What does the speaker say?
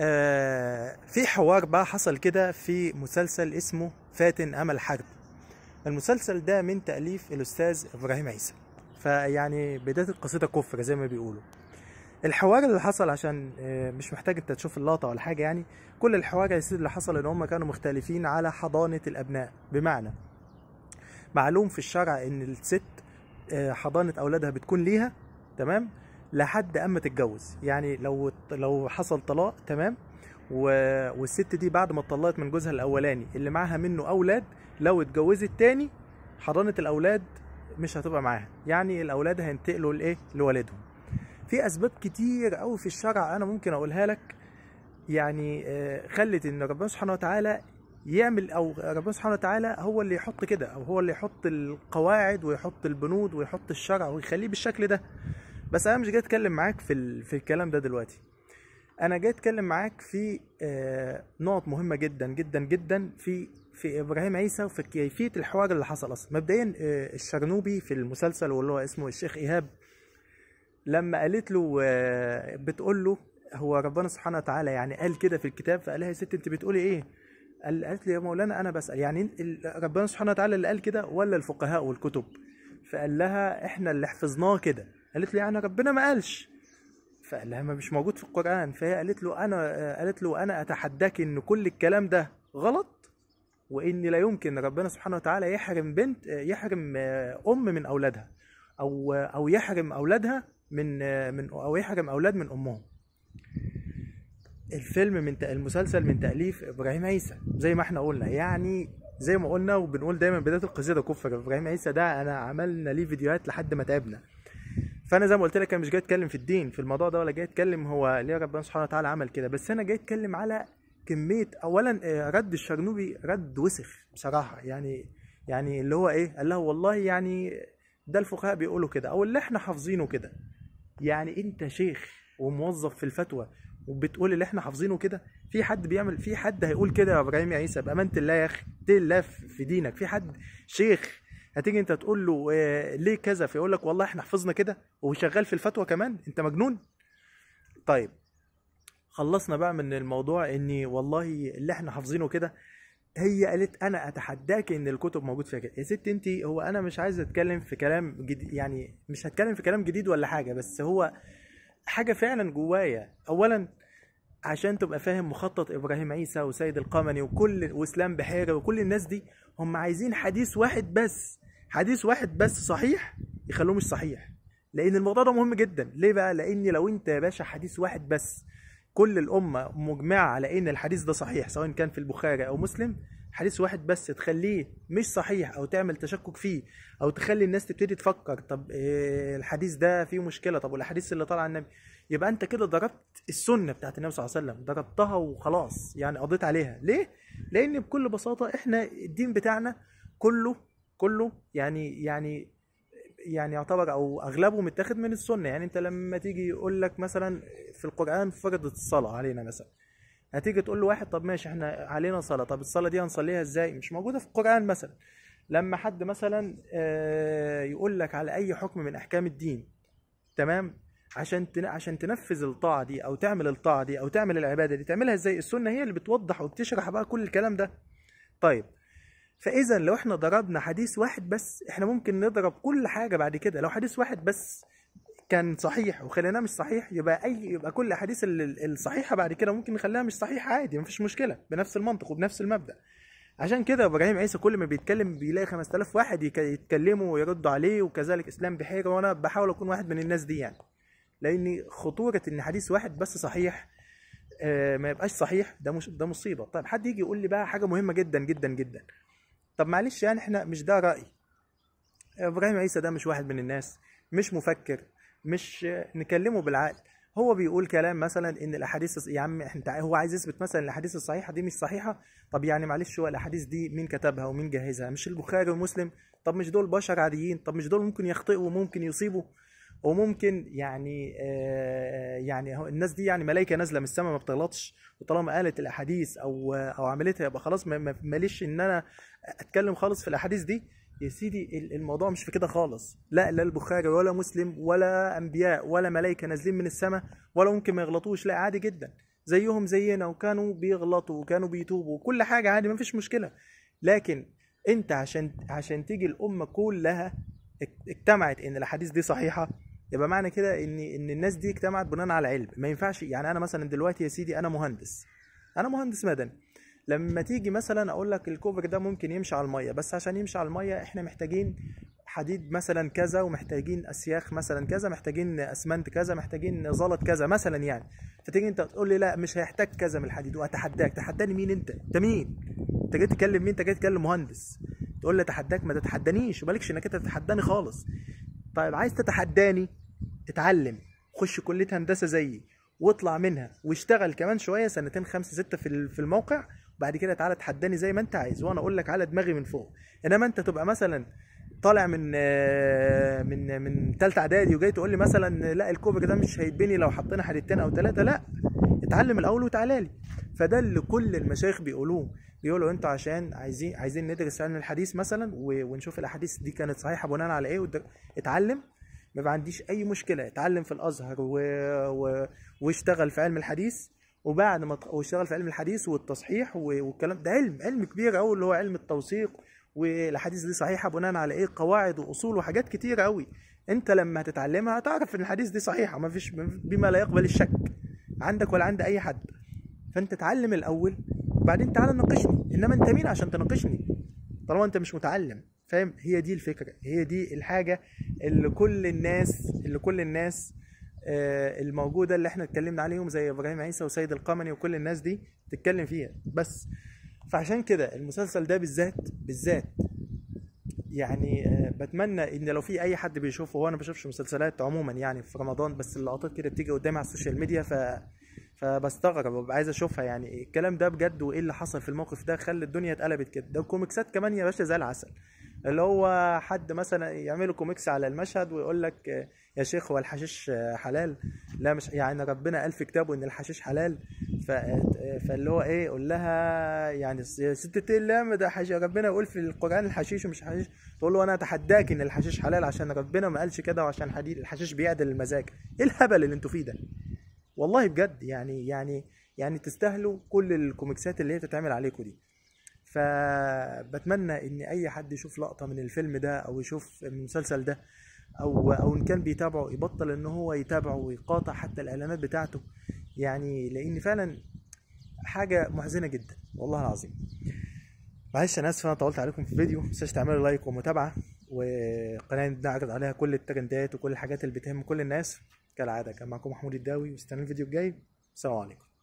آه في حوار بقى حصل كده في مسلسل اسمه فاتن امل حرب المسلسل ده من تاليف الاستاذ ابراهيم عيسى فيعني بدايه القصيده كفر زي ما بيقولوا الحوار اللي حصل عشان آه، مش محتاج انت تشوف اللقطه ولا حاجه يعني كل الحوار يا سيدي اللي حصل ان هم كانوا مختلفين على حضانه الابناء بمعنى معلوم في الشرع ان الست آه، حضانه اولادها بتكون ليها تمام لحد اما تتجوز يعني لو لو حصل طلاق تمام والست دي بعد ما اتطلقت من جوزها الاولاني اللي معاها منه اولاد لو اتجوزت تاني حضانه الاولاد مش هتبقى معاها يعني الاولاد هينتقلوا لايه لوالدهم في اسباب كتير قوي في الشرع انا ممكن اقولها لك يعني آه، خلت ان ربنا سبحانه وتعالى يعمل او ربنا سبحانه وتعالى هو اللي يحط كده او هو اللي يحط القواعد ويحط البنود ويحط الشرع ويخليه بالشكل ده بس انا مش جاي اتكلم معاك في ال... في الكلام ده دلوقتي انا جاي اتكلم معاك في آه، نقط مهمه جدا جدا جدا في في ابراهيم عيسى وفي كيفيه الحوار اللي حصل اصلا مبدئيا آه، الشرنوبي في المسلسل واللي هو اسمه الشيخ ايهاب لما قالت له آه، بتقول له هو ربنا سبحانه وتعالى يعني قال كده في الكتاب فقالها يا ست انت بتقولي ايه قالت لي يا مولانا انا بسال يعني ربنا سبحانه وتعالى اللي قال كده ولا الفقهاء والكتب فقال لها احنا اللي حفظناه كده قالت له يعني ربنا ما قالش فقال لها ما مش موجود في القرآن فهي قالت له أنا قالت له أنا أتحداك إن كل الكلام ده غلط وإن لا يمكن ربنا سبحانه وتعالى يحرم بنت يحرم آه، أم من أولادها أو آه، أو يحرم أولادها من آه، من أو يحرم أولاد من أمهم الفيلم من المسلسل من تأليف إبراهيم عيسى زي ما احنا قلنا يعني زي ما قلنا وبنقول دايما بداية القصيدة كفر إبراهيم عيسى ده أنا عملنا ليه فيديوهات لحد ما تعبنا فانا زي ما قلت لك انا مش جاي اتكلم في الدين في الموضوع ده ولا جاي اتكلم هو ليه ربنا سبحانه وتعالى عمل كده بس انا جاي اتكلم على كميه اولا آه، رد الشرنوبي رد وسخ بصراحه يعني يعني اللي هو ايه قال له والله يعني ده الفقهاء بيقولوا كده او اللي احنا حافظينه كده يعني انت شيخ وموظف في الفتوى وبتقول اللي احنا حافظينه كده في حد بيعمل في حد هيقول كده يا ابراهيم يا عيسى بامانه الله يا اخي الله في دينك في حد شيخ هتيجي انت تقول له آه ليه كذا فيقول لك والله احنا حفظنا كده وشغال في الفتوى كمان انت مجنون طيب خلصنا بقى من الموضوع ان والله اللي احنا حافظينه كده هي قالت انا اتحداك ان الكتب موجود فيها كده يا ست انت هو انا مش عايز اتكلم في كلام جديد يعني مش هتكلم في كلام جديد ولا حاجه بس هو حاجه فعلا جوايا اولا عشان تبقى فاهم مخطط ابراهيم عيسى وسيد القمني وكل واسلام بحيري وكل الناس دي هم عايزين حديث واحد بس حديث واحد بس صحيح يخلوه مش صحيح لان الموضوع ده مهم جدا ليه بقى لان لو انت يا باشا حديث واحد بس كل الامه مجمعه على ان الحديث ده صحيح سواء كان في البخاري او مسلم حديث واحد بس تخليه مش صحيح او تعمل تشكك فيه او تخلي الناس تبتدي تفكر طب إيه الحديث ده فيه مشكله طب والاحاديث اللي طالعه النبي يبقى انت كده ضربت السنه بتاعت النبي صلى الله عليه وسلم ضربتها وخلاص يعني قضيت عليها ليه لان بكل بساطه احنا الدين بتاعنا كله كله يعني يعني يعني يعتبر او اغلبه متاخد من السنه يعني انت لما تيجي يقول لك مثلا في القران فرضت الصلاه علينا مثلا هتيجي تقول له واحد طب ماشي احنا علينا صلاه طب الصلاه دي هنصليها ازاي مش موجوده في القران مثلا لما حد مثلا آه، يقول لك على اي حكم من احكام الدين تمام عشان عشان تنفذ الطاعه دي او تعمل الطاعه دي او تعمل العباده دي تعملها ازاي السنه هي اللي بتوضح وبتشرح بقى كل الكلام ده طيب فاذا لو احنا ضربنا حديث واحد بس احنا ممكن نضرب كل حاجه بعد كده لو حديث واحد بس كان صحيح وخليناه مش صحيح يبقى اي يبقى كل الاحاديث الصحيحه بعد كده ممكن نخليها مش صحيحه عادي مفيش مشكله بنفس المنطق وبنفس المبدا عشان كده ابراهيم عيسى كل ما بيتكلم بيلاقي 5000 واحد يتكلموا ويردوا عليه وكذلك اسلام بحيره وانا بحاول اكون واحد من الناس دي يعني لان خطوره ان حديث واحد بس صحيح آه، ما يبقاش صحيح ده مش ده مصيبه طيب حد يجي يقول لي بقى حاجه مهمه جدا جدا جدا طب معلش يعني احنا مش ده رأي ابراهيم عيسى ده مش واحد من الناس مش مفكر مش نكلمه بالعقل هو بيقول كلام مثلا ان الاحاديث يا عم انت هو عايز يثبت مثلا الاحاديث الصحيحه دي مش صحيحه طب يعني معلش هو الاحاديث دي مين كتبها ومين جهزها مش البخاري ومسلم طب مش دول بشر عاديين طب مش دول ممكن يخطئوا وممكن يصيبوا وممكن يعني آه، يعني الناس دي يعني ملائكه نازله من السماء ما بتغلطش وطالما قالت الاحاديث او او عملتها يبقى خلاص ماليش ان انا اتكلم خالص في الاحاديث دي يا سيدي الموضوع مش في كده خالص لا لا البخاري ولا مسلم ولا انبياء ولا ملائكه نازلين من السماء ولا ممكن ما يغلطوش لا عادي جدا زيهم زينا وكانوا بيغلطوا وكانوا بيتوبوا وكل حاجه عادي ما فيش مشكله لكن انت عشان عشان تيجي الامه كلها اجتمعت ان الاحاديث دي صحيحه يبقى معنى كده ان ان الناس دي اجتمعت بناء على علم ما ينفعش يعني انا مثلا دلوقتي يا سيدي انا مهندس انا مهندس مدني لما تيجي مثلا اقول لك الكوبري ده ممكن يمشي على الميه بس عشان يمشي على الميه احنا محتاجين حديد مثلا كذا ومحتاجين اسياخ مثلا كذا محتاجين اسمنت كذا محتاجين زلط كذا مثلا يعني فتيجي انت تقول لي لا مش هيحتاج كذا من الحديد واتحداك تحداني مين انت انت مين انت جاي تكلم مين انت جاي تكلم مهندس تقول لي اتحداك ما تتحدانيش ومالكش انك انت تتحداني خالص طيب عايز تتحداني اتعلم خش كليه هندسه زيي واطلع منها واشتغل كمان شويه سنتين خمسه سته في في الموقع وبعد كده تعالى تحداني زي ما انت عايز وانا اقول لك على دماغي من فوق انما انت تبقى مثلا طالع من آه، من من ثالثه اعدادي وجاي تقول لي مثلا لا الكوبك ده مش هيتبني لو حطينا حديدتين او ثلاثه لا اتعلم الاول وتعالى لي فده اللي كل المشايخ بيقولوه بيقولوا انتوا عشان عايزين عايزين ندرس علم الحديث مثلا ونشوف الاحاديث دي كانت صحيحه بناء على ايه اتعلم ما عنديش اي مشكله اتعلم في الازهر و... و... واشتغل في علم الحديث وبعد ما واشتغل في علم الحديث والتصحيح والكلام ده علم علم كبير قوي اللي هو علم التوثيق والاحاديث دي صحيحه بناء على ايه قواعد واصول وحاجات كتير قوي انت لما هتتعلمها هتعرف ان الحديث دي صحيحه ما فيش بما لا يقبل الشك عندك ولا عند اي حد فانت اتعلم الاول وبعدين تعالى ناقشني انما انت مين عشان تناقشني طالما انت مش متعلم فاهم هي دي الفكره هي دي الحاجه اللي كل الناس اللي كل الناس آه الموجوده اللي احنا اتكلمنا عليهم زي ابراهيم عيسى وسيد القمني وكل الناس دي تتكلم فيها بس فعشان كده المسلسل ده بالذات بالذات يعني آه بتمنى ان لو في اي حد بيشوفه هو انا ما بشوفش مسلسلات عموما يعني في رمضان بس اللقطات كده بتيجي قدامي على السوشيال ميديا ف فبستغرب وببقى عايز اشوفها يعني إيه. الكلام ده بجد وايه اللي حصل في الموقف ده خلى الدنيا اتقلبت كده ده الكوميكسات كمان يا باشا زي العسل اللي هو حد مثلا يعملوا كوميكس على المشهد ويقول لك يا شيخ هو الحشيش حلال لا مش يعني ربنا قال في كتابه ان الحشيش حلال فاللي هو ايه قول لها يعني ست اللام ده حشيش ربنا يقول في القران الحشيش ومش حشيش تقول له انا اتحداك ان الحشيش حلال عشان ربنا ما قالش كده وعشان الحشيش بيعدل المزاج ايه الهبل اللي انتوا فيه ده والله بجد يعني يعني يعني تستاهلوا كل الكوميكسات اللي هي بتتعمل عليكم دي فبتمنى ان اي حد يشوف لقطه من الفيلم ده او يشوف المسلسل ده او او ان كان بيتابعه يبطل ان هو يتابعه ويقاطع حتى الاعلانات بتاعته يعني لان فعلا حاجه محزنه جدا والله العظيم معلش انا اسف انا طولت عليكم في الفيديو مش تعملوا لايك ومتابعه والقناه دي بنعرض عليها كل الترندات وكل الحاجات اللي بتهم كل الناس كالعاده كان معكم محمود الداوي واستنى الفيديو الجاي السلام عليكم